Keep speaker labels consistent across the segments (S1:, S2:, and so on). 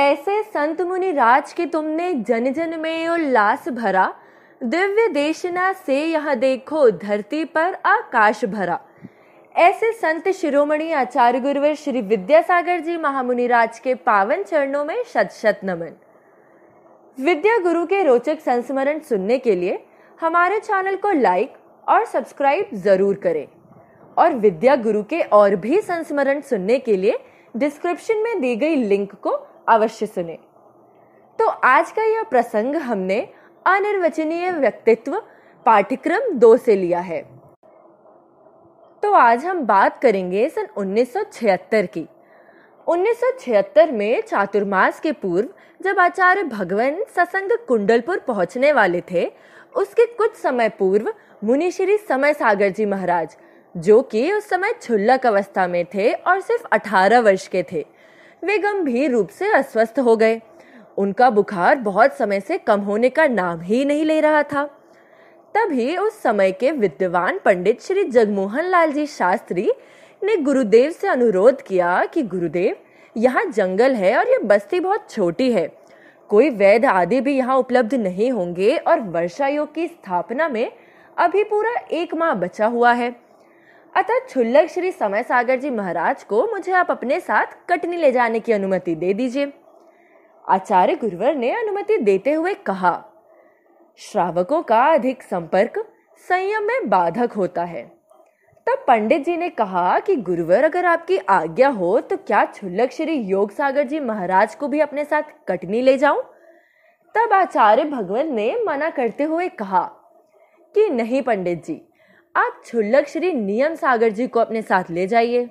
S1: ऐसे संत मुनि राज के तुमने जन जन में उल्लास भरा दिव्य देशना से यह देखो धरती पर आकाश भरा ऐसे संत शिरोमणि आचार्य गुरुवर श्री विद्यासागर जी महामुनिराज के पावन चरणों में शत शत नमन विद्या गुरु के रोचक संस्मरण सुनने के लिए हमारे चैनल को लाइक और सब्सक्राइब जरूर करें और विद्या गुरु के और भी संस्मरण सुनने के लिए डिस्क्रिप्शन में दी गई लिंक को अवश्य सुने तो आज का यह प्रसंग हमने अनिर्वचनीय व्यक्तित्व पाठ्यक्रम दो से लिया है तो आज हम बात करेंगे सन 1976 की 1976 में चातुर्मास के पूर्व जब आचार्य भगवान ससंग कुंडलपुर पहुंचने वाले थे उसके कुछ समय पूर्व मुनिश्री समय सागर जी महाराज जो कि उस समय छुल्लक अवस्था में थे और सिर्फ 18 वर्ष के थे वे गंभीर रूप से अस्वस्थ हो गए उनका बुखार बहुत समय से कम होने का नाम ही नहीं ले रहा था तभी उस समय के विद्वान पंडित श्री जगमोहन लाल जी शास्त्री ने गुरुदेव से अनुरोध किया कि गुरुदेव यहाँ जंगल है और यह बस्ती बहुत छोटी है कोई वैद्य आदि भी यहाँ उपलब्ध नहीं होंगे और वर्षा योग की स्थापना में अभी पूरा एक माह बचा हुआ है अतः छुल्लक श्री समय सागर जी महाराज को मुझे आप अपने साथ कटनी ले जाने की अनुमति दे दीजिए आचार्य गुरुवर ने अनुमति देते हुए कहा श्रावकों का अधिक संपर्क संयम में बाधक होता है तब पंडित जी ने कहा कि गुरुवर अगर आपकी आज्ञा हो तो क्या छुल्लक श्री योग सागर जी महाराज को भी अपने साथ कटनी ले जाऊं तब आचार्य भगवान ने मना करते हुए कहा कि नहीं पंडित जी आप छुल्लक श्री नियम सागर जी को अपने साथ ले जाइए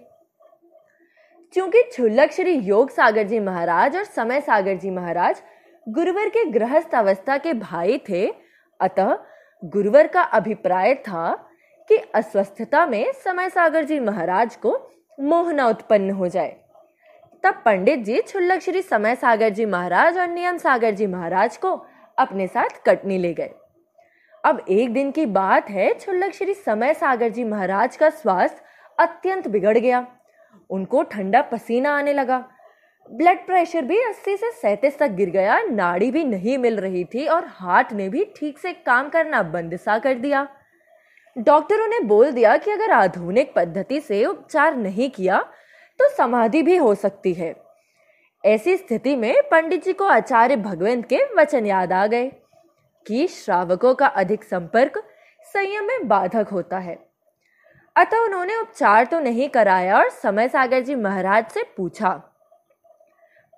S1: क्योंकि छुल्लक श्री योग सागर जी महाराज और समय सागर जी महाराज गुरुवर के गृहस्थ अवस्था के भाई थे अतः गुरुवर का अभिप्राय था कि अस्वस्थता में समय सागर जी महाराज को मोहना उत्पन्न हो जाए तब पंडित जी छुल्लक श्री समय सागर जी महाराज और नियम सागर जी महाराज को अपने साथ कटनी ले गए अब एक दिन की बात है छुल्लक श्री समय सागर जी महाराज का स्वास्थ्य अत्यंत बिगड़ गया उनको ठंडा पसीना आने लगा ब्लड प्रेशर भी 80 से सैंतीस तक गिर गया नाड़ी भी नहीं मिल रही थी और हार्ट ने भी ठीक से काम करना बंद सा कर दिया डॉक्टरों ने बोल दिया कि अगर आधुनिक पद्धति से उपचार नहीं किया तो समाधि भी हो सकती है ऐसी स्थिति में पंडित जी को आचार्य भगवंत के वचन याद आ गए कि श्रावकों का अधिक संपर्क संयम में बाधक होता है अतः उन्होंने उपचार तो नहीं कराया और समय सागर जी महाराज से पूछा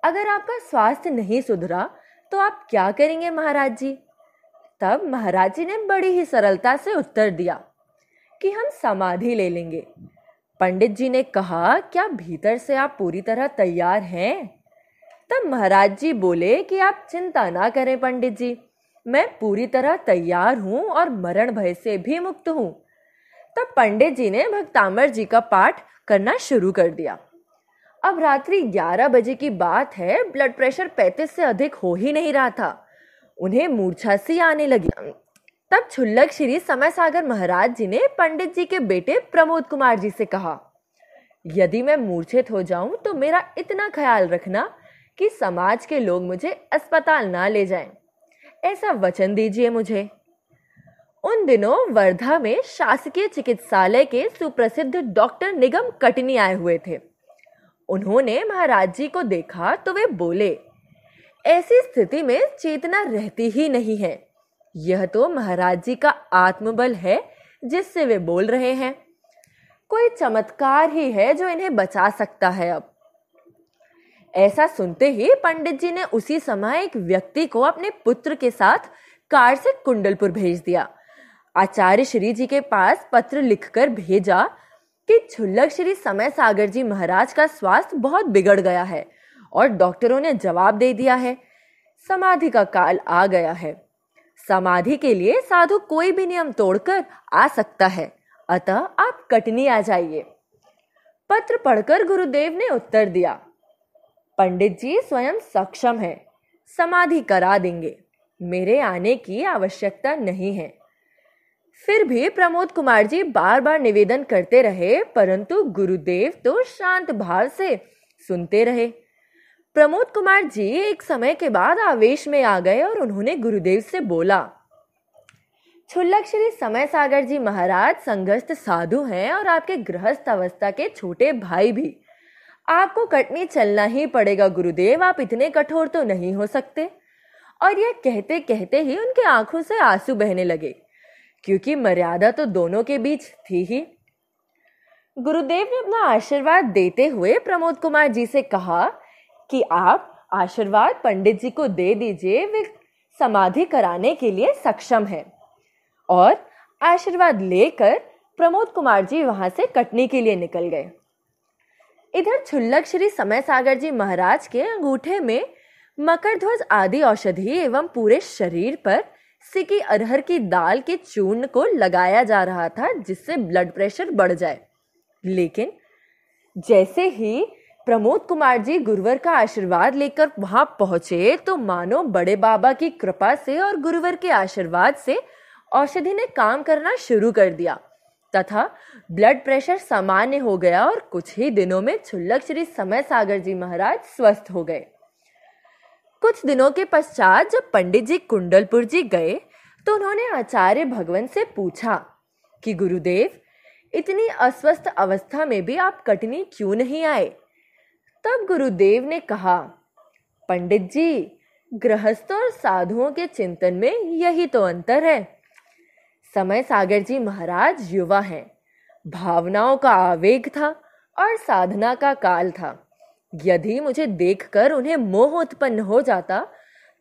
S1: अगर आपका स्वास्थ्य नहीं सुधरा तो आप क्या करेंगे महाराज जी तब महाराज जी ने बड़ी ही सरलता से उत्तर दिया कि हम समाधि ले लेंगे पंडित जी ने कहा क्या भीतर से आप पूरी तरह तैयार हैं तब महाराज जी बोले कि आप चिंता ना करें पंडित जी मैं पूरी तरह तैयार हूँ और मरण भय से भी मुक्त हूँ तब पंडित जी ने भक्तामर जी का पाठ करना शुरू कर दिया अब रात्रि 11 बजे की बात है ब्लड प्रेशर 35 से अधिक हो ही नहीं रहा था उन्हें मूर्छा सी आने लगी तब छुल्लक श्री समय सागर महाराज जी ने पंडित जी के बेटे प्रमोद कुमार जी से कहा यदि मैं मूर्छित हो जाऊं तो मेरा इतना ख्याल रखना कि समाज के लोग मुझे अस्पताल ना ले जाएं। ऐसा वचन दीजिए मुझे उन दिनों वर्धा में शासकीय चिकित्सालय के सुप्रसिद्ध डॉक्टर निगम कटनी आए हुए थे उन्होंने महाराज जी को देखा तो वे बोले ऐसी स्थिति में चेतना रहती ही नहीं है यह तो महाराज जी का आत्मबल है जिससे वे बोल रहे हैं कोई चमत्कार ही है जो इन्हें बचा सकता है अब ऐसा सुनते ही पंडित जी ने उसी समय एक व्यक्ति को अपने पुत्र के साथ कार से कुंडलपुर भेज दिया आचार्य श्री जी के पास पत्र लिखकर भेजा कि छुल्लक श्री समय सागर जी महाराज का स्वास्थ्य बहुत बिगड़ गया है और डॉक्टरों ने जवाब दे दिया है समाधि का काल आ गया है समाधि के लिए साधु कोई भी नियम तोड़कर आ सकता है अतः आप कटनी आ जाइए पत्र पढ़कर गुरुदेव ने उत्तर दिया पंडित जी स्वयं सक्षम है समाधि करा देंगे मेरे आने की आवश्यकता नहीं है फिर भी प्रमोद कुमार जी बार बार निवेदन करते रहे परंतु गुरुदेव तो शांत भाव से सुनते रहे प्रमोद कुमार जी एक समय के बाद आवेश में आ गए और उन्होंने गुरुदेव से बोला छुल्लक श्री समय सागर जी महाराज संघर्ष साधु हैं और आपके गृहस्थ अवस्था के छोटे भाई भी आपको कटनी चलना ही पड़ेगा गुरुदेव आप इतने कठोर तो नहीं हो सकते और यह कहते कहते ही उनकी आंखों से आंसू बहने लगे क्योंकि मर्यादा तो दोनों के बीच थी ही गुरुदेव ने अपना आशीर्वाद देते हुए प्रमोद कुमार जी से कहा कि आप आशीर्वाद पंडित जी को दे दीजिए वे समाधि कराने के लिए सक्षम है और आशीर्वाद लेकर प्रमोद कुमार जी वहां से कटनी के लिए निकल गए इधर छुल्लक श्री समय सागर जी महाराज के अंगूठे में मकर ध्वज आदि औषधि एवं पूरे शरीर पर सिकी अरहर की दाल के चूर्ण को लगाया जा रहा था जिससे ब्लड प्रेशर बढ़ जाए लेकिन जैसे ही प्रमोद कुमार जी गुरुवर का आशीर्वाद लेकर वहां पहुंचे तो मानो बड़े बाबा की कृपा से और गुरुवर के आशीर्वाद से औषधि ने काम करना शुरू कर दिया तथा ब्लड प्रेशर सामान्य हो गया और कुछ ही दिनों में छुल्लक श्री समय सागर जी महाराज स्वस्थ हो गए कुछ दिनों के पश्चात जब पंडित जी कुंडलपुर जी गए तो उन्होंने आचार्य भगवान से पूछा कि गुरुदेव इतनी अस्वस्थ अवस्था में भी आप कटनी क्यों नहीं आए तब गुरुदेव ने कहा पंडित जी गृहस्थ और साधुओं के चिंतन में यही तो अंतर है समय सागर जी महाराज युवा हैं भावनाओं का आवेग था और साधना का काल था यदि मुझे देखकर उन्हें मोह उत्पन्न हो जाता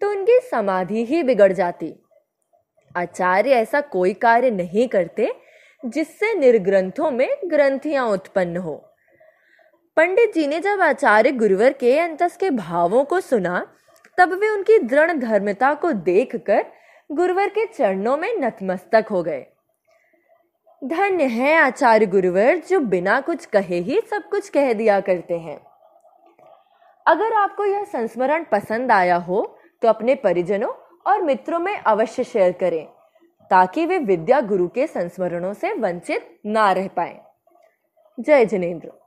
S1: तो उनकी समाधि ही बिगड़ जाती आचार्य ऐसा कोई कार्य नहीं करते जिससे निर्ग्रंथों में ग्रंथियां उत्पन्न हो पंडित जी ने जब आचार्य गुरुवर के अंतस के भावों को सुना तब वे उनकी दृढ़ धर्मता को देखकर गुरुवर के चरणों में नतमस्तक हो गए धन्य है आचार्य गुरुवर जो बिना कुछ कहे ही सब कुछ कह दिया करते हैं अगर आपको यह संस्मरण पसंद आया हो तो अपने परिजनों और मित्रों में अवश्य शेयर करें ताकि वे विद्या गुरु के संस्मरणों से वंचित ना रह पाए जय जिनेन्द्र